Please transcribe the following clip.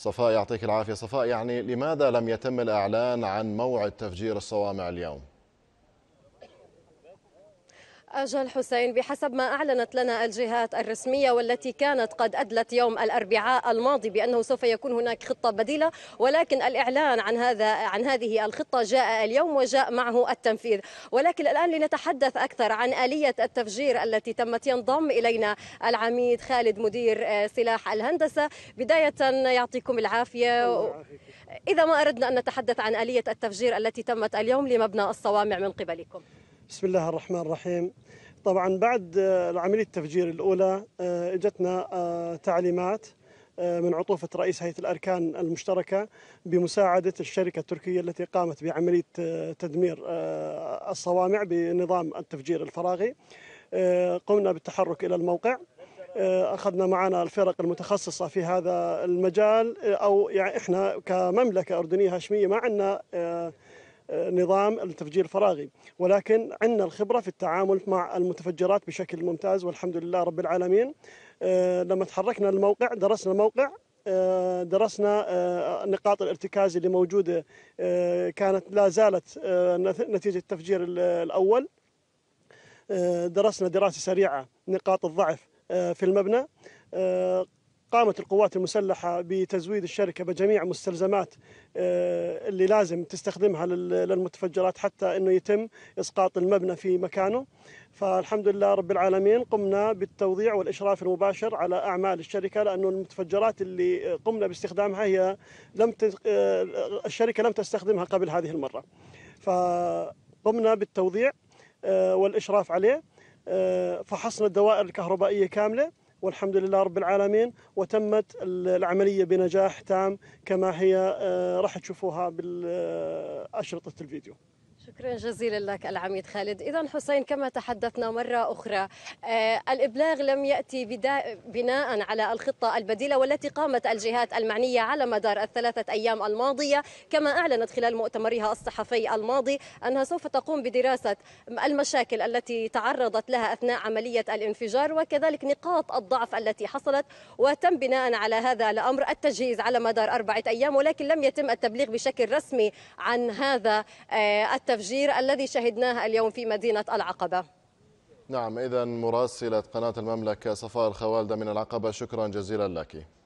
صفاء يعطيك العافية صفاء يعني لماذا لم يتم الإعلان عن موعد تفجير الصوامع اليوم؟ أجل حسين بحسب ما أعلنت لنا الجهات الرسمية والتي كانت قد أدلت يوم الأربعاء الماضي بأنه سوف يكون هناك خطة بديلة ولكن الإعلان عن هذا عن هذه الخطة جاء اليوم وجاء معه التنفيذ ولكن الآن لنتحدث أكثر عن آلية التفجير التي تمت ينضم إلينا العميد خالد مدير آه، سلاح الهندسة بداية يعطيكم العافية إذا ما أردنا أن نتحدث عن آلية التفجير التي تمت اليوم لمبنى الصوامع من قبلكم بسم الله الرحمن الرحيم طبعا بعد آه، عملية التفجير الأولى آه، اجتنا آه، تعليمات من عطوفة رئيس هيئة الأركان المشتركة بمساعدة الشركة التركية التي قامت بعملية تدمير الصوامع بنظام التفجير الفراغي قمنا بالتحرك إلى الموقع اخذنا معنا الفرق المتخصصه في هذا المجال او يعني احنا كمملكه اردنيه هاشميه ما عندنا نظام التفجير الفراغي ولكن عندنا الخبرة في التعامل مع المتفجرات بشكل ممتاز والحمد لله رب العالمين آه، لما تحركنا الموقع درسنا الموقع آه، درسنا آه، نقاط الارتكاز اللي موجودة كانت لا زالت نتيجة التفجير الأول درسنا دراسة سريعة نقاط الضعف في المبنى قامت القوات المسلحة بتزويد الشركة بجميع مستلزمات آه، اللي لازم تستخدمها للمتفجرات حتى أنه يتم إسقاط المبنى في مكانه فالحمد لله رب العالمين قمنا بالتوضيع والإشراف المباشر على أعمال الشركة لأنه المتفجرات اللي قمنا باستخدامها هي لم آه، الشركة لم تستخدمها قبل هذه المرة فقمنا بالتوضيع آه، والإشراف عليه فحصنا الدوائر الكهربائية كاملة والحمد لله رب العالمين وتمت العملية بنجاح تام كما هي آه، راح تشوفوها بالاشرطه الفيديو شكرا جزيلا لك العميد خالد إذا حسين كما تحدثنا مرة أخرى آه الإبلاغ لم يأتي بناء على الخطة البديلة والتي قامت الجهات المعنية على مدار الثلاثة أيام الماضية كما أعلنت خلال مؤتمرها الصحفي الماضي أنها سوف تقوم بدراسة المشاكل التي تعرضت لها أثناء عملية الانفجار وكذلك نقاط الضعف التي حصلت وتم بناء على هذا الأمر التجهيز على مدار أربعة أيام ولكن لم يتم التبليغ بشكل رسمي عن هذا آه، التفجير التفجير الذي شهدناه اليوم في مدينة العقبة نعم إذا مراسلة قناة المملكة صفاء الخوالدة من العقبة شكرا جزيلا لك